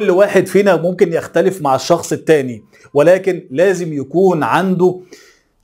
كل واحد فينا ممكن يختلف مع الشخص التاني ولكن لازم يكون عنده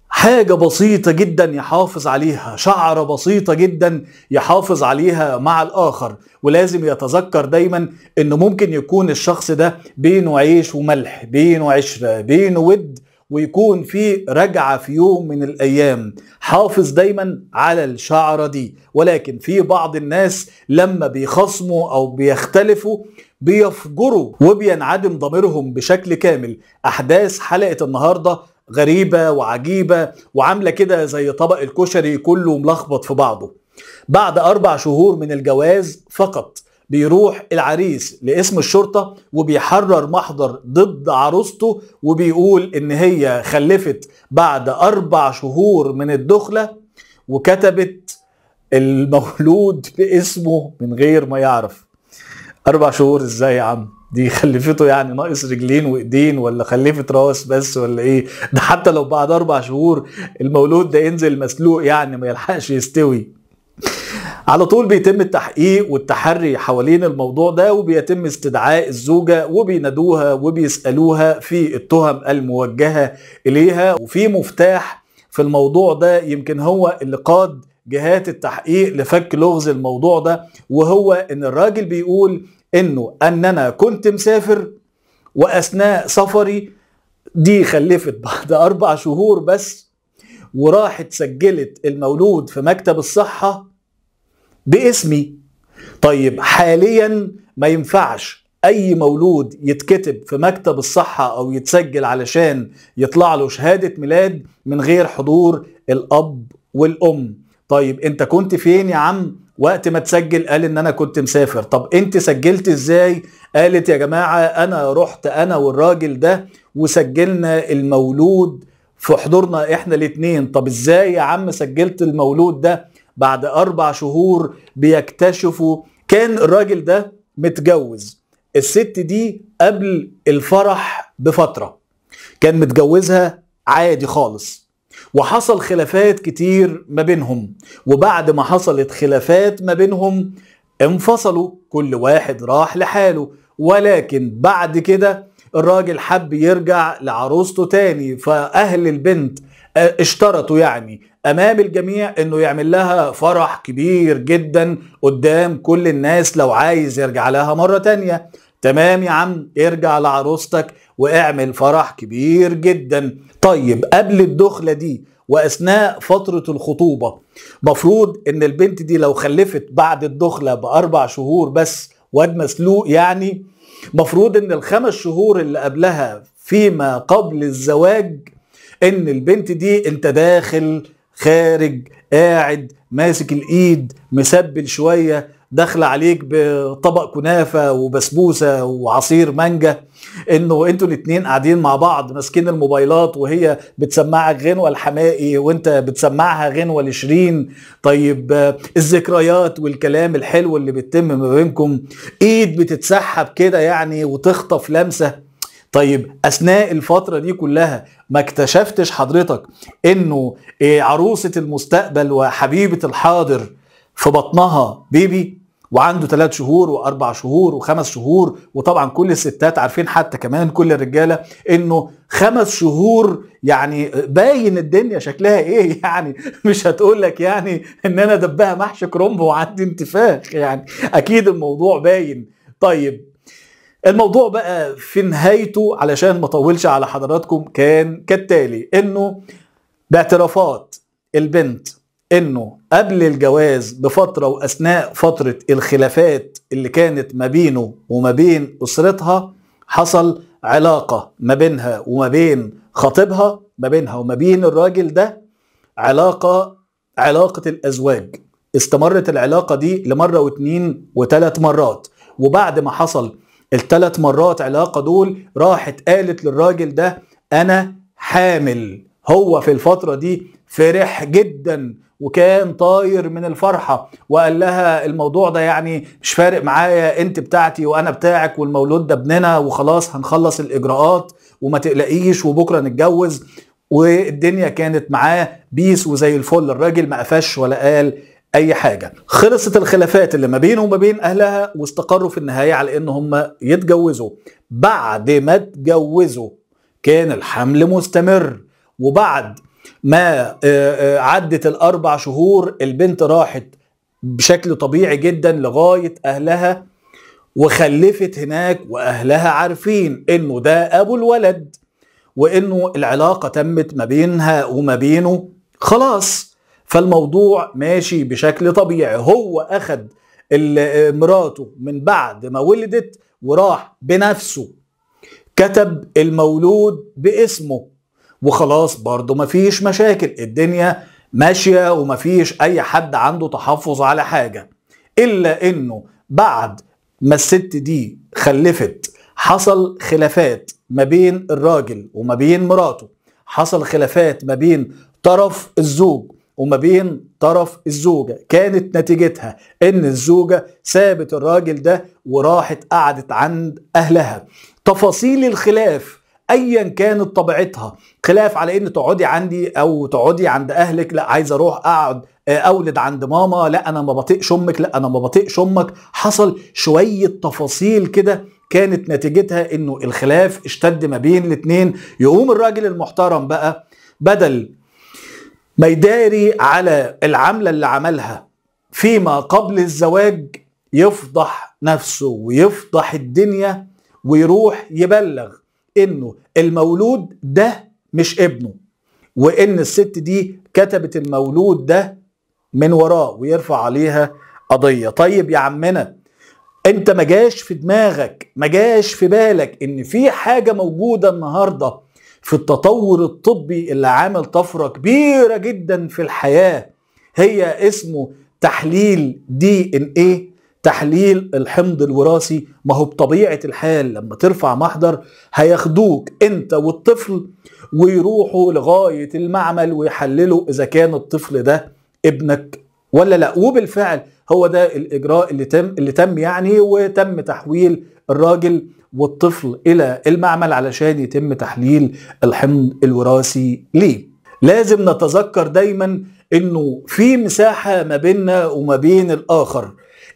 حاجة بسيطة جدا يحافظ عليها شعرة بسيطة جدا يحافظ عليها مع الآخر ولازم يتذكر دايما أنه ممكن يكون الشخص ده بينه عيش وملح بينه عشرة بينه ود ويكون في رجعة في يوم من الأيام حافظ دايما على الشعرة دي ولكن في بعض الناس لما بيخصموا أو بيختلفوا بيفجروا وبينعدم ضميرهم بشكل كامل أحداث حلقة النهاردة غريبة وعجيبة وعاملة كده زي طبق الكشري كله ملخبط في بعضه بعد أربع شهور من الجواز فقط بيروح العريس لاسم الشرطة وبيحرر محضر ضد عروسته وبيقول ان هي خلفت بعد اربع شهور من الدخلة وكتبت المولود باسمه من غير ما يعرف اربع شهور ازاي يا عم دي خلفته يعني ناقص رجلين وايدين ولا خلفت راس بس ولا ايه ده حتى لو بعد اربع شهور المولود ده ينزل مسلوق يعني ما يلحقش يستوي على طول بيتم التحقيق والتحري حوالين الموضوع ده وبيتم استدعاء الزوجة وبينادوها وبيسألوها في التهم الموجهة إليها وفي مفتاح في الموضوع ده يمكن هو اللي قاد جهات التحقيق لفك لغز الموضوع ده وهو ان الراجل بيقول انه ان انا كنت مسافر واثناء سفري دي خلفت بعد اربع شهور بس وراحت سجلت المولود في مكتب الصحه باسمي طيب حاليا ما ينفعش اي مولود يتكتب في مكتب الصحة او يتسجل علشان يطلع له شهادة ميلاد من غير حضور الاب والام طيب انت كنت فين يا عم وقت ما تسجل قال ان انا كنت مسافر طب انت سجلت ازاي قالت يا جماعة انا رحت انا والراجل ده وسجلنا المولود في حضورنا احنا الاثنين طب ازاي يا عم سجلت المولود ده بعد أربع شهور بيكتشفوا كان الراجل ده متجوز الست دي قبل الفرح بفترة كان متجوزها عادي خالص وحصل خلافات كتير ما بينهم وبعد ما حصلت خلافات ما بينهم انفصلوا كل واحد راح لحاله ولكن بعد كده الراجل حب يرجع لعروسته تاني فأهل البنت آه، اشترطوا يعني امام الجميع انه يعمل لها فرح كبير جدا قدام كل الناس لو عايز يرجع لها مرة تانية تمام يا عم ارجع لعروستك واعمل فرح كبير جدا طيب قبل الدخلة دي واثناء فترة الخطوبة مفروض ان البنت دي لو خلفت بعد الدخلة باربع شهور بس واد مسلوق يعني مفروض ان الخمس شهور اللي قبلها فيما قبل الزواج ان البنت دي انت داخل خارج قاعد ماسك الايد مسبل شويه دخل عليك بطبق كنافه وبسبوسه وعصير مانجا انه انتوا الاتنين قاعدين مع بعض ماسكين الموبايلات وهي بتسمعك غنوه الحمائي وانت بتسمعها غنوه لشيرين طيب الذكريات والكلام الحلو اللي بيتم ما بينكم ايد بتتسحب كده يعني وتخطف لمسه طيب اثناء الفتره دي كلها ما اكتشفتش حضرتك انه آه، عروسه المستقبل وحبيبه الحاضر في بطنها بيبي وعنده ثلاث شهور واربع شهور وخمس شهور وطبعا كل الستات عارفين حتى كمان كل الرجاله انه خمس شهور يعني باين الدنيا شكلها ايه يعني مش هتقول لك يعني ان انا دبها محشي كرومبو وعندي انتفاخ يعني اكيد الموضوع باين طيب الموضوع بقى في نهايته علشان ما اطولش على حضراتكم كان كالتالي انه باعترافات البنت انه قبل الجواز بفتره واثناء فتره الخلافات اللي كانت ما بينه وما بين اسرتها حصل علاقه ما بينها وما بين خطيبها ما بينها وما بين الراجل ده علاقه علاقه الازواج استمرت العلاقه دي لمره واتنين وتلات مرات وبعد ما حصل الثلاث مرات علاقه دول راحت قالت للراجل ده انا حامل هو في الفتره دي فرح جدا وكان طاير من الفرحه وقال لها الموضوع ده يعني مش فارق معايا انت بتاعتي وانا بتاعك والمولود ده ابننا وخلاص هنخلص الاجراءات وما تقلقيش وبكره نتجوز والدنيا كانت معاه بيس وزي الفل الراجل ما قفش ولا قال اي حاجه خلصت الخلافات اللي ما بينهم وما بين اهلها واستقروا في النهايه على ان هم يتجوزوا بعد ما اتجوزوا كان الحمل مستمر وبعد ما آه، آه، عدت الاربع شهور البنت راحت بشكل طبيعي جدا لغايه اهلها وخلفت هناك واهلها عارفين انه ده ابو الولد وانه العلاقه تمت ما بينها وما بينه خلاص فالموضوع ماشي بشكل طبيعي هو أخد مراته من بعد ما ولدت وراح بنفسه كتب المولود باسمه وخلاص برضه مفيش مشاكل الدنيا ماشية ومفيش أي حد عنده تحفظ على حاجة إلا إنه بعد ما الست دي خلفت حصل خلافات ما بين الراجل وما بين مراته حصل خلافات ما بين طرف الزوج وما بين طرف الزوجة كانت نتيجتها ان الزوجة سابت الراجل ده وراحت قعدت عند اهلها تفاصيل الخلاف ايا كانت طبيعتها خلاف على ان تقعدي عندي او تقعدي عند اهلك لا عايز اروح اقعد آه، اولد عند ماما لا انا ما بطيقش امك لا انا ما بطيقش امك حصل شويه تفاصيل كده كانت نتيجتها انه الخلاف اشتد ما بين الاتنين يقوم الراجل المحترم بقى بدل ما يداري على العملة اللي عملها فيما قبل الزواج يفضح نفسه ويفضح الدنيا ويروح يبلغ انه المولود ده مش ابنه وان الست دي كتبت المولود ده من وراه ويرفع عليها قضية طيب يا عمنا انت ما جاش في دماغك ما جاش في بالك ان في حاجة موجودة النهاردة في التطور الطبي اللي عامل طفرة كبيرة جدا في الحياة هي اسمه تحليل دي ان ايه تحليل الحمض الوراثي ما هو بطبيعة الحال لما ترفع محضر هياخدوك انت والطفل ويروحوا لغاية المعمل ويحللوا اذا كان الطفل ده ابنك ولا لا وبالفعل هو ده الاجراء اللي تم اللي تم يعني وتم تحويل الراجل والطفل الى المعمل علشان يتم تحليل الحمض الوراثي ليه لازم نتذكر دايما انه في مساحه ما بيننا وما بين الاخر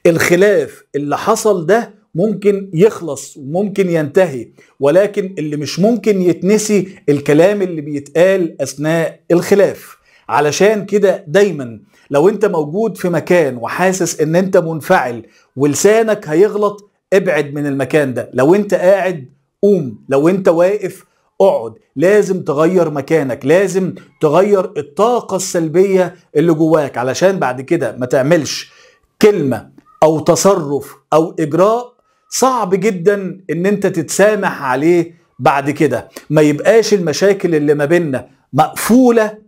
الخلاف اللي حصل ده ممكن يخلص وممكن ينتهي ولكن اللي مش ممكن يتنسي الكلام اللي بيتقال اثناء الخلاف علشان كده دايما لو انت موجود في مكان وحاسس ان انت منفعل ولسانك هيغلط ابعد من المكان ده لو انت قاعد قوم لو انت واقف اقعد لازم تغير مكانك لازم تغير الطاقة السلبية اللي جواك علشان بعد كده ما تعملش كلمة او تصرف او اجراء صعب جدا ان انت تتسامح عليه بعد كده ما يبقاش المشاكل اللي ما بيننا مقفولة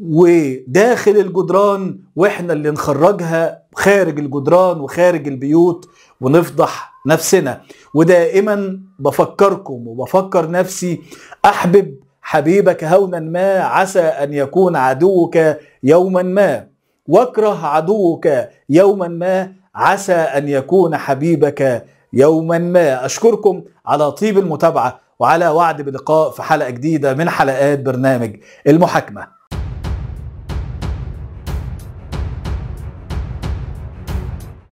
وداخل الجدران واحنا اللي نخرجها خارج الجدران وخارج البيوت ونفضح نفسنا ودائما بفكركم وبفكر نفسي احبب حبيبك هونا ما عسى ان يكون عدوك يوما ما واكره عدوك يوما ما عسى ان يكون حبيبك يوما ما اشكركم على طيب المتابعه وعلى وعد بلقاء في حلقه جديده من حلقات برنامج المحاكمه